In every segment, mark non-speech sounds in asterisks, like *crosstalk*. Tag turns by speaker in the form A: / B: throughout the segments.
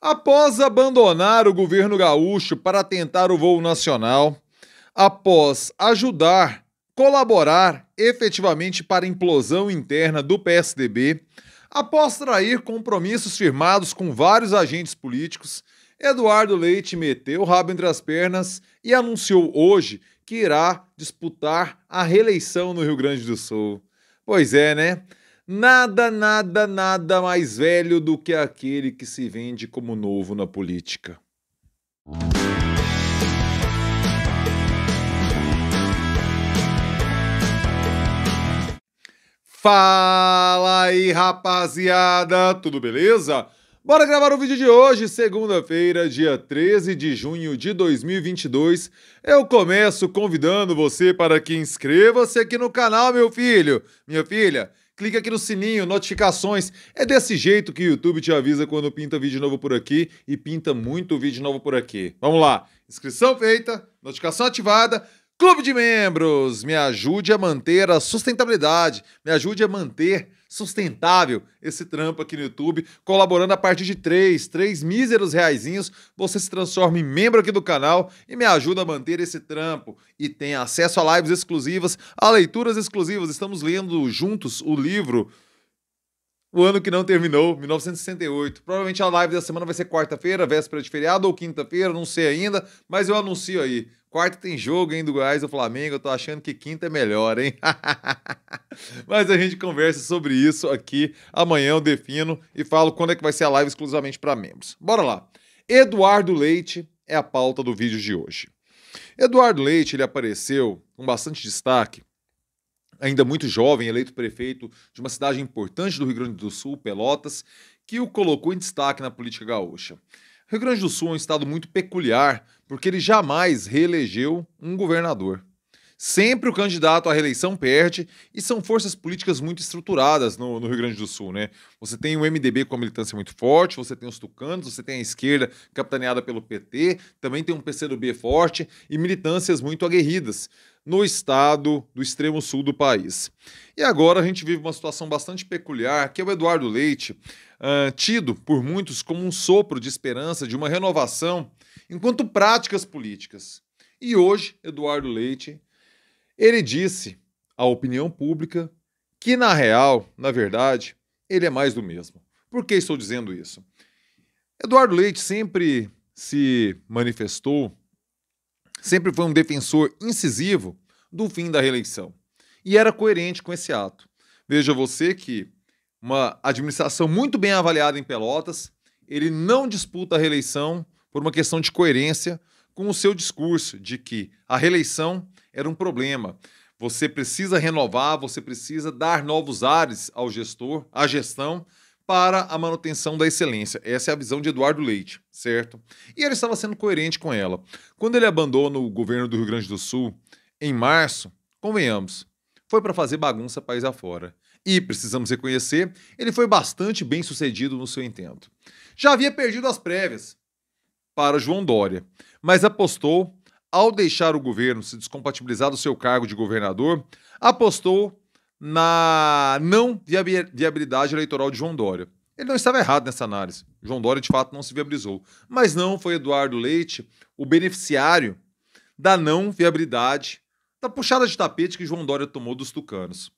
A: Após abandonar o governo gaúcho para tentar o voo nacional, após ajudar, colaborar efetivamente para a implosão interna do PSDB, após trair compromissos firmados com vários agentes políticos, Eduardo Leite meteu o rabo entre as pernas e anunciou hoje que irá disputar a reeleição no Rio Grande do Sul. Pois é, né? nada, nada, nada mais velho do que aquele que se vende como novo na política. Fala aí, rapaziada! Tudo beleza? Bora gravar o vídeo de hoje, segunda-feira, dia 13 de junho de 2022. Eu começo convidando você para que inscreva-se aqui no canal, meu filho, minha filha clica aqui no sininho, notificações. É desse jeito que o YouTube te avisa quando pinta vídeo novo por aqui e pinta muito vídeo novo por aqui. Vamos lá. Inscrição feita, notificação ativada. Clube de membros, me ajude a manter a sustentabilidade, me ajude a manter sustentável esse trampo aqui no YouTube, colaborando a partir de três, três míseros reaisinhos, você se transforma em membro aqui do canal e me ajuda a manter esse trampo e tem acesso a lives exclusivas, a leituras exclusivas. Estamos lendo juntos o livro o ano que não terminou, 1968. Provavelmente a live da semana vai ser quarta-feira, véspera de feriado ou quinta-feira, não sei ainda, mas eu anuncio aí. Quarta tem jogo, hein, do Goiás do Flamengo. Eu tô achando que quinta é melhor, hein? *laughs* Mas a gente conversa sobre isso aqui. Amanhã eu defino e falo quando é que vai ser a live exclusivamente para membros. Bora lá. Eduardo Leite é a pauta do vídeo de hoje. Eduardo Leite, ele apareceu com bastante destaque, ainda muito jovem, eleito prefeito de uma cidade importante do Rio Grande do Sul, Pelotas, que o colocou em destaque na política gaúcha. Rio Grande do Sul é um estado muito peculiar, porque ele jamais reelegeu um governador. Sempre o candidato à reeleição perde e são forças políticas muito estruturadas no, no, Rio Grande do Sul, né? Você tem o MDB com uma militância muito forte, você tem os tucanos, você tem a esquerda capitaneada pelo PT, também tem um PCdoB forte e militâncias muito aguerridas no estado do extremo sul do país. E agora a gente vive uma situação bastante peculiar, que é o Eduardo Leite, uh, tido por muitos como um sopro de esperança de uma renovação enquanto práticas políticas. E hoje, Eduardo Leite, ele disse à opinião pública que, na real, na verdade, ele é mais do mesmo. Por que estou dizendo isso? Eduardo Leite sempre se manifestou sempre foi um defensor incisivo do fim da reeleição. E era coerente com esse ato. Veja você que uma administração muito bem avaliada em Pelotas, ele não disputa a reeleição por uma questão de coerência com o seu discurso de que a reeleição era um problema. Você precisa renovar, você precisa dar novos ares ao gestor, à gestão, para a manutenção da excelência. Essa é a visão de Eduardo Leite, certo? E ele estava sendo coerente com ela. Quando ele abandona o governo do Rio Grande do Sul, em março, convenhamos, foi para fazer bagunça país afora. E, precisamos reconhecer, ele foi bastante bem sucedido no seu intento. Já havia perdido as prévias para João Dória, mas apostou, ao deixar o governo se descompatibilizar do seu cargo de governador, apostou na não viabilidade eleitoral de João Dória. Ele não estava errado nessa análise. João Dória, de fato, não se viabilizou. Mas não foi Eduardo Leite o beneficiário da não viabilidade, da puxada de tapete que João Dória tomou dos tucanos.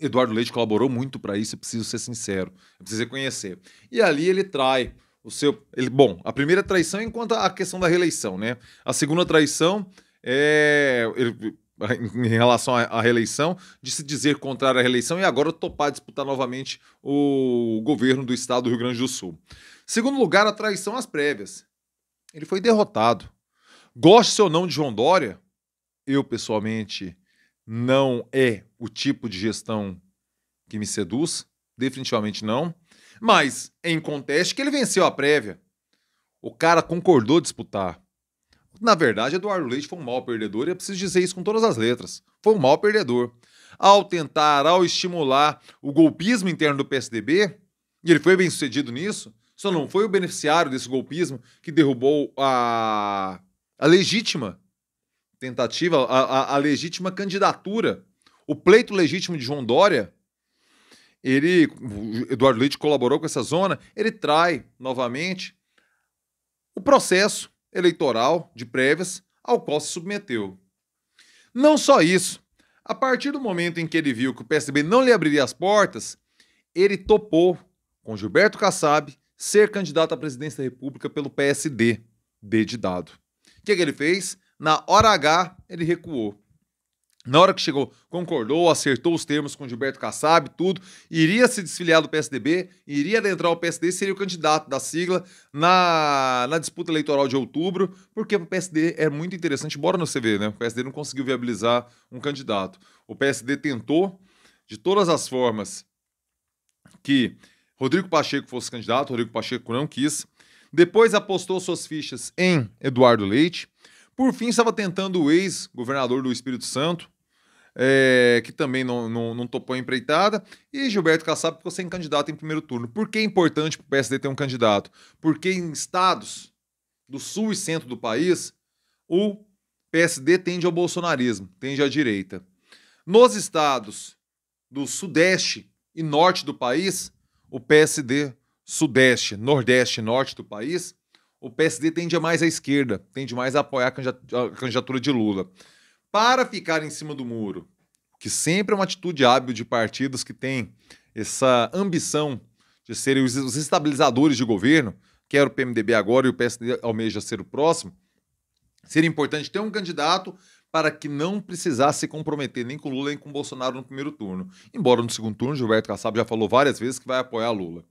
A: Eduardo Leite colaborou muito para isso, eu é preciso ser sincero, eu é preciso reconhecer. E ali ele trai o seu. Ele, bom, a primeira traição é enquanto a questão da reeleição, né? A segunda traição é. Ele *laughs* em relação à reeleição, de se dizer contrário à reeleição e agora topar disputar novamente o governo do estado do Rio Grande do Sul. Segundo lugar, a traição às prévias. Ele foi derrotado. Goste ou não de João Dória, eu pessoalmente não é o tipo de gestão que me seduz, definitivamente não. Mas em conteste que ele venceu a prévia. O cara concordou disputar. Na verdade, Eduardo Leite foi um mau perdedor e eu preciso dizer isso com todas as letras. Foi um mau perdedor. Ao tentar, ao estimular o golpismo interno do PSDB, e ele foi bem sucedido nisso, só não foi o beneficiário desse golpismo que derrubou a, a legítima tentativa, a, a, a legítima candidatura, o pleito legítimo de João Dória. Ele, Eduardo Leite colaborou com essa zona, ele trai novamente o processo eleitoral de prévias ao qual se submeteu. Não só isso, a partir do momento em que ele viu que o PSB não lhe abriria as portas, ele topou com Gilberto Kassab ser candidato à presidência da República pelo PSD, Dedidado. O que, é que ele fez? Na hora H, ele recuou. Na hora que chegou, concordou, acertou os termos com Gilberto Kassab, tudo, iria se desfiliar do PSDB, iria adentrar o PSD, seria o candidato da sigla na, na disputa eleitoral de outubro, porque o PSD é muito interessante, embora no CV, né? O PSD não conseguiu viabilizar um candidato. O PSD tentou, de todas as formas, que Rodrigo Pacheco fosse candidato, Rodrigo Pacheco não quis. Depois apostou suas fichas em Eduardo Leite. Por fim, estava tentando o ex-governador do Espírito Santo, é, que também não, não, não topou a empreitada, e Gilberto Kassab ficou sem candidato em primeiro turno. Por que é importante para o PSD ter um candidato? Porque em estados do sul e centro do país, o PSD tende ao bolsonarismo, tende à direita. Nos estados do sudeste e norte do país, o PSD sudeste, nordeste e norte do país, o PSD tende mais à esquerda, tende mais a apoiar a candidatura de Lula para ficar em cima do muro, que sempre é uma atitude hábil de partidos que têm essa ambição de serem os, estabilizadores de governo, quer o PMDB agora e o PSD almeja ser o próximo, seria importante ter um candidato para que não precisasse se comprometer nem com Lula nem com Bolsonaro no primeiro turno. Embora no segundo turno, Gilberto Kassab já falou várias vezes que vai apoiar Lula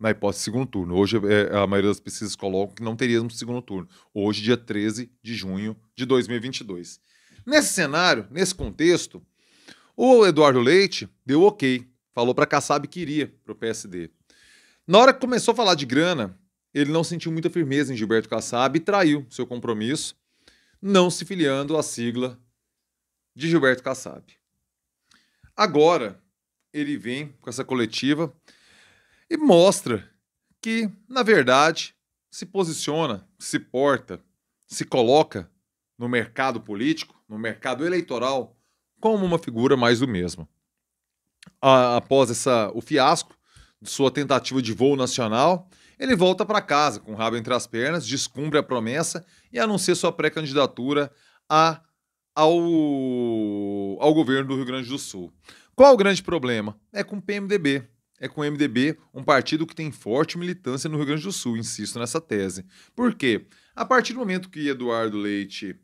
A: na hipótese de segundo turno. Hoje, é, a maioria das pesquisas colocam que não teríamos segundo turno. Hoje, dia 13 de junho de 2022. Nesse cenário, nesse contexto, o Eduardo Leite deu ok, falou para Kassab que iria para o PSD. Na hora que começou a falar de grana, ele não sentiu muita firmeza em Gilberto Kassab e traiu seu compromisso, não se filiando à sigla de Gilberto Kassab. Agora, ele vem com essa coletiva e mostra que, na verdade, se posiciona, se porta, se coloca no mercado político, no mercado eleitoral, como uma figura mais do mesmo. A, após essa, o fiasco de sua tentativa de voo nacional, ele volta para casa com o rabo entre as pernas, descumpre a promessa e anuncia sua pré-candidatura a ao, ao governo do Rio Grande do Sul. Qual o grande problema? É com o PMDB. É com o MDB, um partido que tem forte militância no Rio Grande do Sul, insisto nessa tese. Por quê? A partir do momento que Eduardo Leite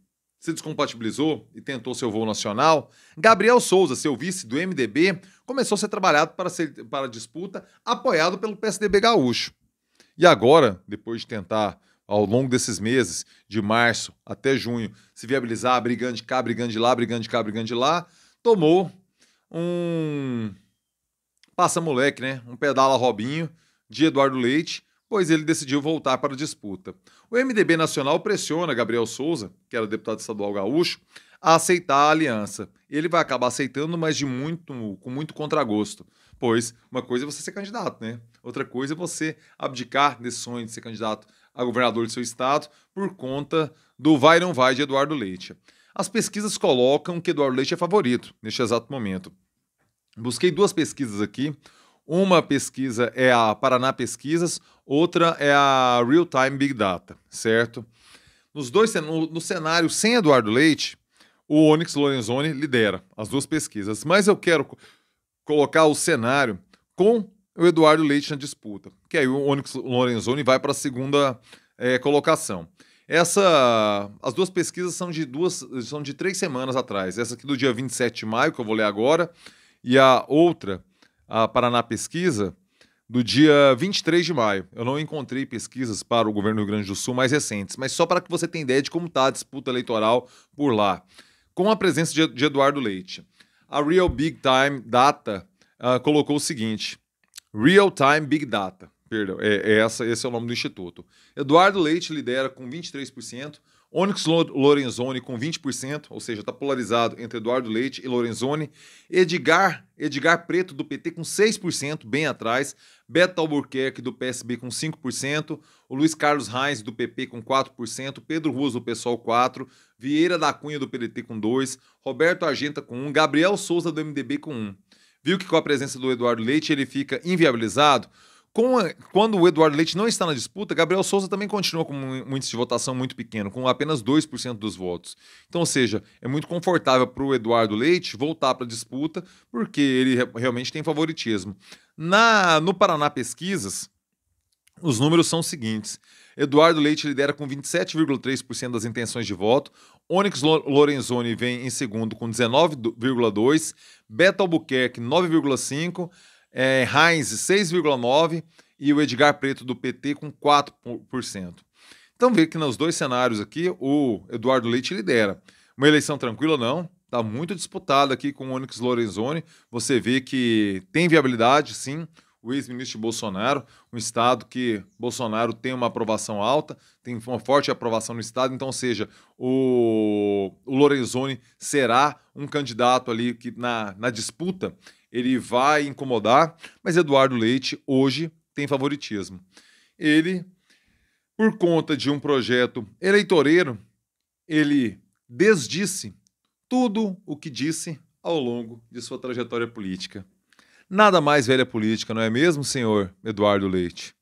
A: se descompatibilizou e tentou seu voo nacional. Gabriel Souza, seu vice do MDB, começou a ser trabalhado para, ser, para disputa, apoiado pelo PSDB gaúcho. E agora, depois de tentar, ao longo desses meses, de março até junho, se viabilizar, brigando de cá, brigando de lá, brigando de cá, brigando de lá, tomou um passa moleque, né? Um pedala Robinho de Eduardo Leite, pois ele decidiu voltar para a disputa. O MDB Nacional pressiona Gabriel Souza, que era deputado estadual gaúcho, a aceitar a aliança. Ele vai acabar aceitando, mas de muito, com muito contragosto. Pois uma coisa é você ser candidato, né? Outra coisa é você abdicar desse sonho de ser candidato a governador do seu estado por conta do vai não vai de Eduardo Leite. As pesquisas colocam que Eduardo Leite é favorito neste exato momento. Busquei duas pesquisas aqui. Uma pesquisa é a Paraná Pesquisas, outra é a Real Time Big Data, certo? Nos dois, no, no cenário sem Eduardo Leite, o Onyx Lorenzoni lidera as duas pesquisas, mas eu quero colocar o cenário com o Eduardo Leite na disputa, que aí o Onyx Lorenzoni vai para a segunda é, colocação. Essa, as duas pesquisas são de duas, são de três semanas atrás. Essa aqui do dia 27 de maio, que eu vou ler agora, e a outra a Paraná Pesquisa do dia 23 de maio. Eu não encontrei pesquisas para o governo do Rio Grande do Sul mais recentes, mas só para que você tenha ideia de como está a disputa eleitoral por lá. Com a presença de, Eduardo Leite, a Real Big Time Data uh, colocou o seguinte: Real Time Big Data. Perdão, é, é essa, esse é o nome do instituto. Eduardo Leite lidera com 23%, Onyx Lorenzoni com 20%, ou seja, está polarizado entre Eduardo Leite e Lorenzoni. Edgar, Edgar Preto do PT com 6%, bem atrás. Beto Albuquerque do PSB com 5%, o Luiz Carlos Reis do PP com 4%, Pedro Ruas do PSOL 4%, Vieira da Cunha do PDT com 2%, Roberto Argenta com 1%, Gabriel Souza do MDB com 1%. Viu que com a presença do Eduardo Leite ele fica inviabilizado? a, quando o Eduardo Leite não está na disputa, Gabriel Souza também continua com um índice de votação muito pequeno, com apenas 2% dos votos. Então, ou seja, é muito confortável para o Eduardo Leite voltar para a disputa, porque ele re realmente tem favoritismo. Na, no Paraná Pesquisas, os números são os seguintes. Eduardo Leite lidera com 27,3% das intenções de voto. Onyx Lorenzoni vem em segundo com 19,2%. Beto Albuquerque, 9,5% é, Heinz 6,9% e o Edgar Preto do PT com 4%. Então vê que nos dois cenários aqui o Eduardo Leite lidera. Uma eleição tranquila não, está muito disputada aqui com o Onyx Lorenzoni. Você vê que tem viabilidade, sim, o ex-ministro Bolsonaro, um estado que Bolsonaro tem uma aprovação alta, tem uma forte aprovação no estado, então, ou seja, o, o Lorenzoni será um candidato ali que na, na disputa ele vai incomodar, mas Eduardo Leite hoje tem favoritismo. Ele, por conta de um projeto eleitoreiro, ele desdisse tudo o que disse ao longo de sua trajetória política. Nada mais velha política, não é mesmo, senhor Eduardo Leite?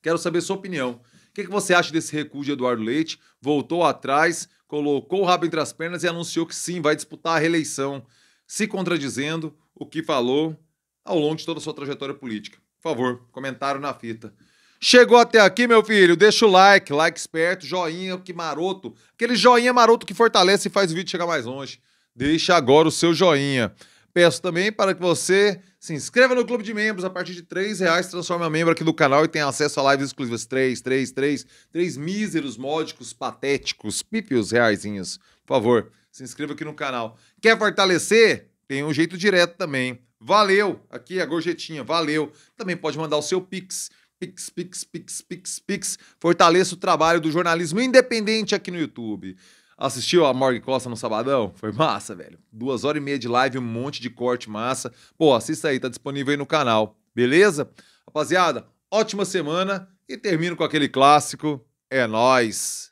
A: Quero saber sua opinião. O que, é que você acha desse recuo de Eduardo Leite? Voltou atrás, colocou o rabo entre as pernas e anunciou que sim, vai disputar a reeleição, se contradizendo o que falou ao longo de toda a sua trajetória política. Por favor, comentário na fita. Chegou até aqui, meu filho, deixa o like, like esperto, joinha, que maroto. Aquele joinha maroto que fortalece e faz o vídeo chegar mais longe. Deixa agora o seu joinha. Peço também para que você se inscreva no Clube de Membros. A partir de três reais transforma membro aqui do canal e tem acesso a lives exclusivas. Três, três, três, três míseros, módicos, patéticos, pífios, reaisinhos. Por favor, se inscreva aqui no canal. Quer fortalecer? Tem um jeito direto também. Valeu! Aqui é a gorjetinha, valeu! Também pode mandar o seu Pix. Pix, Pix, Pix, Pix, Pix. Fortaleça o trabalho do jornalismo independente aqui no YouTube. Assistiu a Morgue Costa no sabadão? Foi massa, velho. Duas horas e meia de live, um monte de corte massa. Pô, assista aí, tá disponível aí no canal. Beleza? Rapaziada, ótima semana e termino com aquele clássico. É nós.